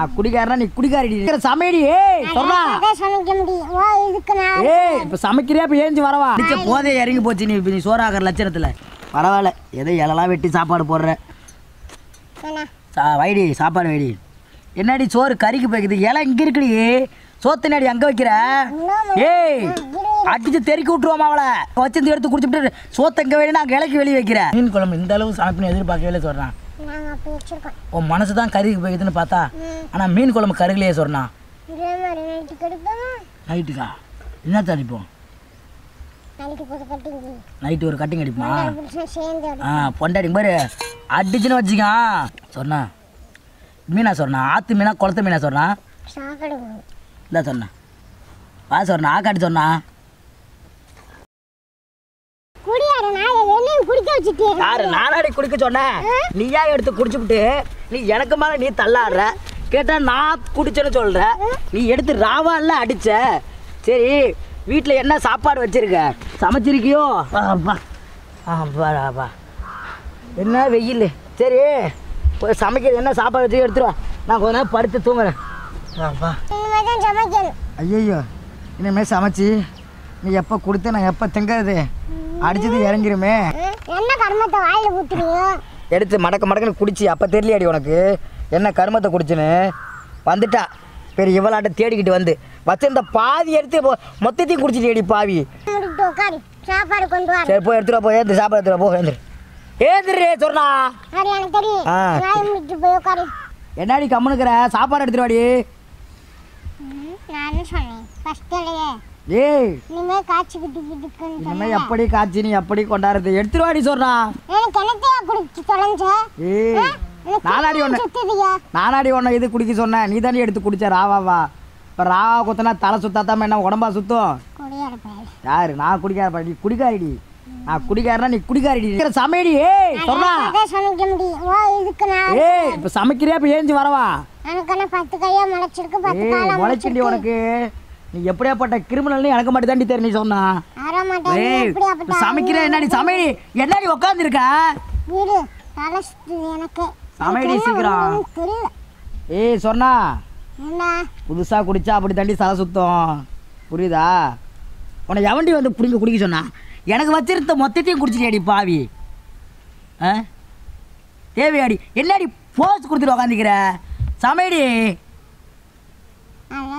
நான் நீ ஏய் வரவா அடிச்ச இறங்கி போச்சு நீ பரவாயில்ல இலலாம் வெட்டி சாப்பாடு போடுற வைடி சாப்பாடு வைடி என்னடி சோறு கறிக்கு போய்க்குது இலை இங்கே இருக்குடி சோத்து அங்கே வைக்கிற ஏய் அடிச்சு தெறிக்கி விட்டுருவோமா அவளை வச்சிருந்து எடுத்து குடிச்சுட்டு சோத்து எங்கே வேணும் இலைக்கு வெளியே வைக்கிற மீன் குழம்பு இந்த அளவு சமைப்பினு எதிர்பார்க்கவே சொல்றான் உன் மனசு தான் கறிக்கு போய்க்குதுன்னு பார்த்தா ஆனால் மீன் குழம்பு கருகிலேயே சொன்னா நைட்டுக்கா என்ன அடிப்போம் நைட்டு ஒரு கட்டிங் அடிப்போமா ஆ பொண்டாடிங்க பாரு அடிச்சுன்னு வச்சுக்கா சொன்னா மீனா சொன்னா ஆற்று மீனா குளத்து மீனா சொன்னா இல்லை சொன்னா வா சொன்னா ஆக்காடி சொன்னா வச்சுட்டே யாரு நானாடி குடிக்க சொன்னேன் நீயா எடுத்து குடிச்சுப்புட்டு நீ எனக்கு மேல நீ தள்ளாடுற கேட்டா நான் குடிச்சேன்னு சொல்ற நீ எடுத்து ராவா இல்ல அடிச்ச சரி வீட்டில் என்ன சாப்பாடு வச்சிருக்க சமைச்சிருக்கியோ ஆமாப்பா என்ன வெயில் சரி சமைக்கிறது என்ன சாப்பாடு வச்சு எடுத்துருவா நான் கொஞ்ச நேரம் படுத்து தூங்குறேன் ஐயோ இனிமேல் சமைச்சு நீ எப்போ கொடுத்து நான் எப்போ திங்கிறது அடிச்சது இறங்கிருமே என்ன கர்மத்தை வாயில ஊத்துறீங்க எடுத்து மடக்க மடக்குன்னு குடிச்சு அப்போ தெரியலையாடி உனக்கு என்ன கருமத்தை குடிச்சுன்னு வந்துட்டா பெரிய இவளாட்ட தேடிக்கிட்டு வந்து வச்சிருந்த பாதி எடுத்து மொத்தத்தையும் குடிச்சிட்டு அடி பாவி சாப்பாடு கொண்டு வா சரி போய் எடுத்துட்டு போய் ஏந்து சாப்பாடு எடுத்துட்டு போ ஏந்து ஏந்துரு சொன்னா என்னடி கம்முனுக்குற சாப்பாடு எடுத்துட்டு வாடி நான் சொன்னேன் ஃபர்ஸ்ட்லயே ஏய் எப்படி நீ எப்படி கொண்டாடுறது சொல்றா ஏய் நானாடி நானாடி இது குடிக்க சொன்னேன் எடுத்து குடிச்ச ராவாவா இப்போ ராவா குத்துனா தலை என்ன உடம்பா சுத்தம் யாரு நான் நீ குடிக்காரிடி நான் நீ குடிக்காரிடி சமையடி ஏய் ஏய் இப்போ சமைக்கிறியா இப்போ ஏஞ்சி வரவா உனக்கு நீ எப்படியாப்பட்ட கிரிமினல்னு எனக்கு மட்டும் தாண்டி தெரியும் நீ சொன்னா சமைக்கிற என்னடி சமை என்னடி உட்காந்துருக்க சமையடி சீக்கிரம் ஏய் சொன்னா புதுசா குடிச்சா அப்படி தாண்டி சலை சுத்தம் புரியுதா உன்னை எவண்டி வந்து புரிஞ்சு குடிக்க சொன்னா எனக்கு வச்சிருந்த மொத்தத்தையும் குடிச்சிட்டியாடி பாவி ஆ தேவையாடி என்னடி போஸ் கொடுத்துட்டு உக்காந்துக்கிற சமையடி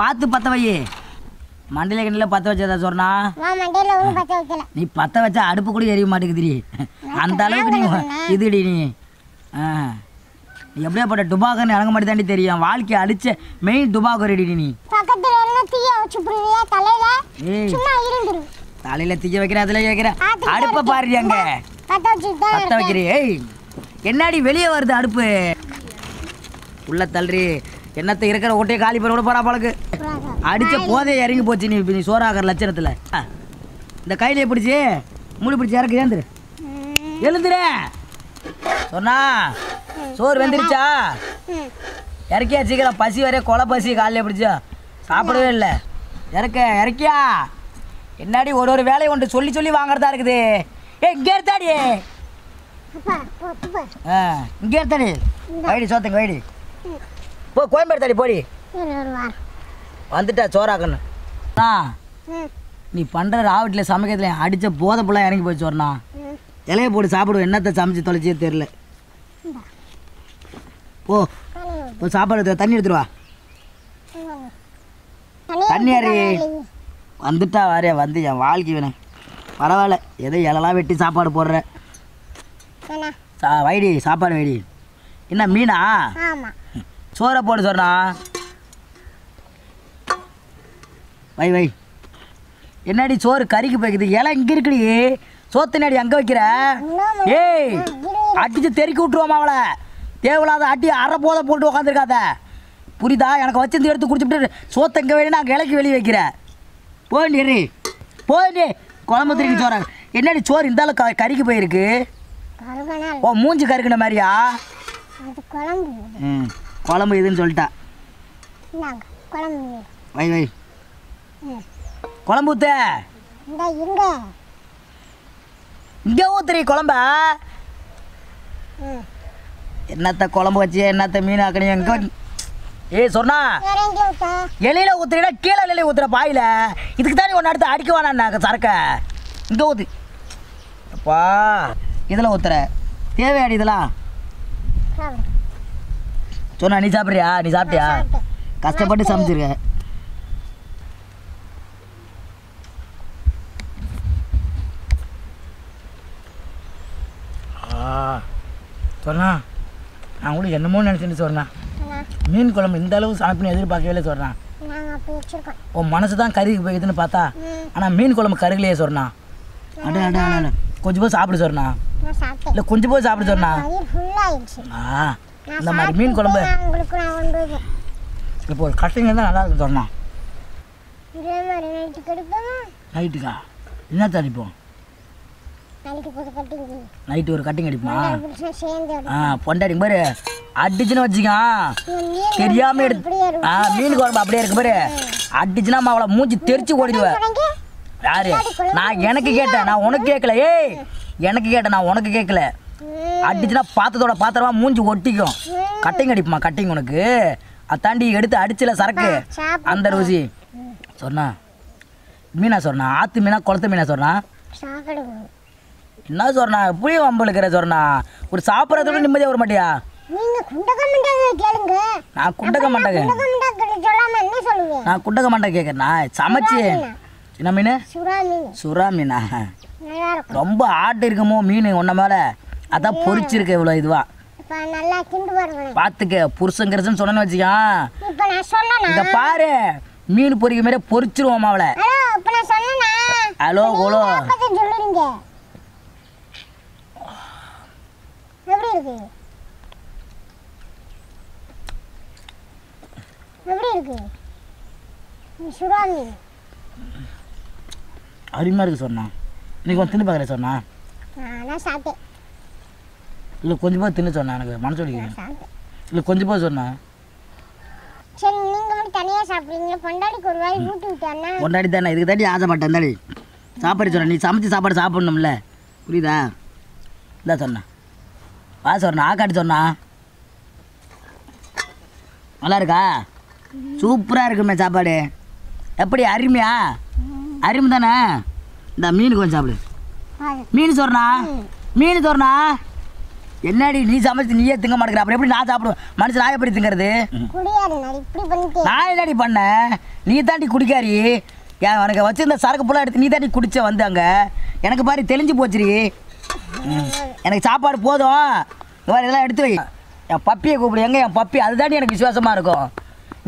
பார்த்து பத்த வை மண்டையில கண்ணில் பத்த வச்சதா சொன்னா நீ பத்த வச்சா அடுப்பு கூட எரிய மாட்டேங்குதுடி அந்த அளவுக்கு நீ இதுடி நீ எப்படியா போட்ட டுபாக்கர்னு இறங்க மாட்டி தாண்டி தெரியும் வாழ்க்கை அடிச்ச மெயின் டுபாக்கர் ரெடி நீ தலையில தீய வைக்கிற அதுல கேக்குற அடுப்ப பாருடி என்னடி வெளியே வருது அடுப்பு உள்ள தள்ளுறி என்னத்தை இருக்கிற ஓட்டையை காலி பண்ண கூட போறா பழக்கு அடிச்ச போதே இறங்கி போச்சு நீ நீ சோறாகிற லட்சணத்துல இந்த கையிலே பிடிச்சி மூடி பிடிச்சி இறக்கு ஏந்துரு எழுந்துரு சொன்னா சோறு வெந்துருச்சா இறக்கியா சீக்கிரம் பசி வரைய கொலை பசி காலையில் பிடிச்சா சாப்பிடவே இல்லை இறக்க இறக்கியா என்னாடி ஒரு ஒரு வேலையை ஒன்று சொல்லி சொல்லி வாங்குறதா இருக்குது ஏ இங்கே எடுத்தாடி ஆ இங்கே எடுத்தாடி வைடி சோத்துங்க வைடி போ கோயம்பேடு தாடி போடி வந்துட்டா சோறாக்கண்ணு ஆ நீ பண்ணுற ராவட்டில் சமைக்கிறதுல அடித்த போதை புள்ள இறங்கி போய் சொன்னா இலைய போட்டு சாப்பிடுவோம் என்னத்தை சமைச்சு தொலைச்சியே தெரில போ இப்போ சாப்பாடு தண்ணி எடுத்துருவா தண்ணி அறி வந்துட்டா வாரே வந்து என் வாழ்க்கை வேணும் பரவாயில்ல எதை இலலாம் வெட்டி சாப்பாடு போடுற சா வைடி சாப்பாடு வைடி என்ன மீனா ஆமாம் சோறை போட சொல்றா வை வை என்னடி சோறு கறிக்கு போய்க்குது இலை இங்கே இருக்குடி சோத்தினாடி அங்கே வைக்கிற ஏய் அடிச்சு தெறிக்கி விட்ருவோமா அவளை தேவையில்லாத அட்டி அரை போத போட்டு உக்காந்துருக்காத புரிதா எனக்கு வச்சிருந்து எடுத்து குடிச்சுட்டு சோத்த இங்கே வேணும் நாங்கள் இலைக்கு வெளியே வைக்கிறேன் போயிண்டி போயிண்டி குழம்பு திருப்பி சோறாங்க என்னடி சோறு இருந்தாலும் க கறிக்கு போயிருக்கு ஓ மூஞ்சி கறிக்கிற மாதிரியா ம் குழம்பு எதுன்னு சொல்லிட்டா வை வை குழம்பு ஊத்த இங்கே ஊத்துறீ குழம்ப என்னத்த குழம்பு வச்சு என்னத்த மீன் ஆக்கணும் எங்க ஏய் சொன்னா எலியில ஊத்துறீனா கீழே எலியில ஊத்துற பாயில இதுக்கு தானே ஒன்று அடுத்து அடிக்க வேணாண்ணா சரக்க இங்க ஊத்து அப்பா இதில் ஊத்துற தேவையாடி இதெல்லாம் சொன்னா நீ சாப்பிட்றியா நீ சாப்பிட்டியா கஷ்டப்பட்டு சமைச்சிருக்க சொன்னா நான் கூட என்னமோ நினச்சிட்டு சொன்னேன் மீன் குழம்பு இந்த அளவு சமைப்புன்னு எதிர்பார்க்கவே இல்லை சொன்னான் உன் மனசு தான் கறிக்கு போயிடுதுன்னு பார்த்தா ஆனால் மீன் குழம்பு கருகிலேயே சொன்னான் கொஞ்சம் போய் சாப்பிட சொல்கிறேண்ணா இல்லை கொஞ்சம் போய் சாப்பிட சொன்னா ஆ இந்த மாதிரி மீன் குழம்பு இப்போ ஒரு கட்டிங்க தான் நல்லா இருக்கு சொன்னா நைட்டுக்கா என்ன தடிப்போம் நைட்டு ஒரு கட்டிங் அடிப்போம் ஆ பொண்டாடி பாரு அடிச்சுன்னு வச்சுக்கோ தெரியாம எடுத்து ஆ மீன் குழம்பு அப்படியே இருக்கு பாரு அடிச்சுனா அவளை மூஞ்சி தெரிச்சு ஓடிடுவேன் யாரு நான் எனக்கு கேட்டேன் நான் உனக்கு கேட்கல ஏய் எனக்கு கேட்டேன் நான் உனக்கு கேட்கல அடிச்சுனா பாத்திரத்தோட பாத்திரமா மூஞ்சி ஒட்டிக்கும் கட்டிங் அடிப்புமா கட்டிங் உனக்கு அத்தாண்டி எடுத்து அடிச்சல சரக்கு அந்த ருசி சொன்னா மீனா சொன்னா ஆத்து மீனா குளத்து மீனா சொன்னா என்ன சொன்னா புளிய வம்பளுக்கிற சொன்னா ஒரு சாப்பிட்றதோட நிம்மதியாக வர மாட்டியா நான் குண்டக மண்டக நான் குண்டக மண்டக கேட்குறேண்ணா சமைச்சு என்ன மீன் சுறா மீனா ரொம்ப ஆட்டு இருக்குமோ மீன் ஒன்ன மேலே அதான் பொறிச்சிருக்க இவ்வளோ இதுவா பார்த்துக்க புருஷங்கிறதுன்னு சொன்னேன்னு வச்சுக்கான் இங்கே பாரு மீன் பொறிக்க மாரி பொறிச்சிருவோம் அவளை ஹலோ ஹலோ அருமையாக இருக்கு சொன்னா இன்னைக்கு வந்து தின்னு பார்க்குறேன் சொன்னா நான் சாப்பிட்டேன் இல்லை கொஞ்சமாக தின்னு சொன்னேன் எனக்கு மனசு வலிக்குது இல்லை கொஞ்சமாக சொன்னேன் சரி நீங்கள் மட்டும் தனியாக சாப்பிட்றீங்க பொண்டாடிக்கு ஒரு வாய் ஊட்டி விட்டானே பொண்டாடி தானே இதுக்கு தாண்டி ஆசைப்பட்டேன் தாடி சாப்பாடு சொன்னேன் நீ சமைச்சு சாப்பாடு சாப்பிடணும்ல புரியுதா இதான் சொன்னேன் வா சொன்னேன் ஆக்காட்டு சொன்னா நல்லா இருக்கா சூப்பராக இருக்குமே சாப்பாடு எப்படி அருமையா அருமை தானே இந்த மீன் கொஞ்சம் சாப்பிடு மீன் சொர்ணா மீன் சொர்ணா என்னடி நீ சமைச்சு நீயே திங்க மாட்டேங்கிற அப்புறம் எப்படி நான் சாப்பிடுவேன் மனுஷன் நான் எப்படி திங்கிறது நான் என்னடி பண்ண நீ தாண்டி குடிக்காரி எனக்கு வச்சிருந்த சரக்கு புல்லாம் எடுத்து நீ தாண்டி குடிச்ச வந்தாங்க எனக்கு பாரு தெளிஞ்சு போச்சுடி எனக்கு சாப்பாடு போதும் மாதிரி இதெல்லாம் எடுத்து வை என் பப்பியை கூப்பிடு எங்க என் பப்பி அதுதாண்டி எனக்கு விசுவாசமாக இருக்கும்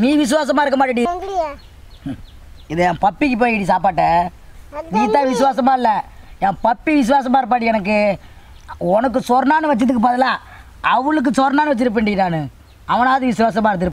நீ விசுவாசமாக இருக்க மாட்டேடி இது என் பப்பிக்கு போய் சாப்பாட்டை நீ தான் விசுவாசமாக இல்லை என் பப்பி விசுவாசமாக இருப்பாடி எனக்கு உனக்கு சொர்ணான்னு வச்சதுக்கு பதிலாக அவளுக்கு சொர்ணான்னு வச்சிருப்பேன்டி நான் அவனாவது விசுவாசமாக இருந்திருப்பான்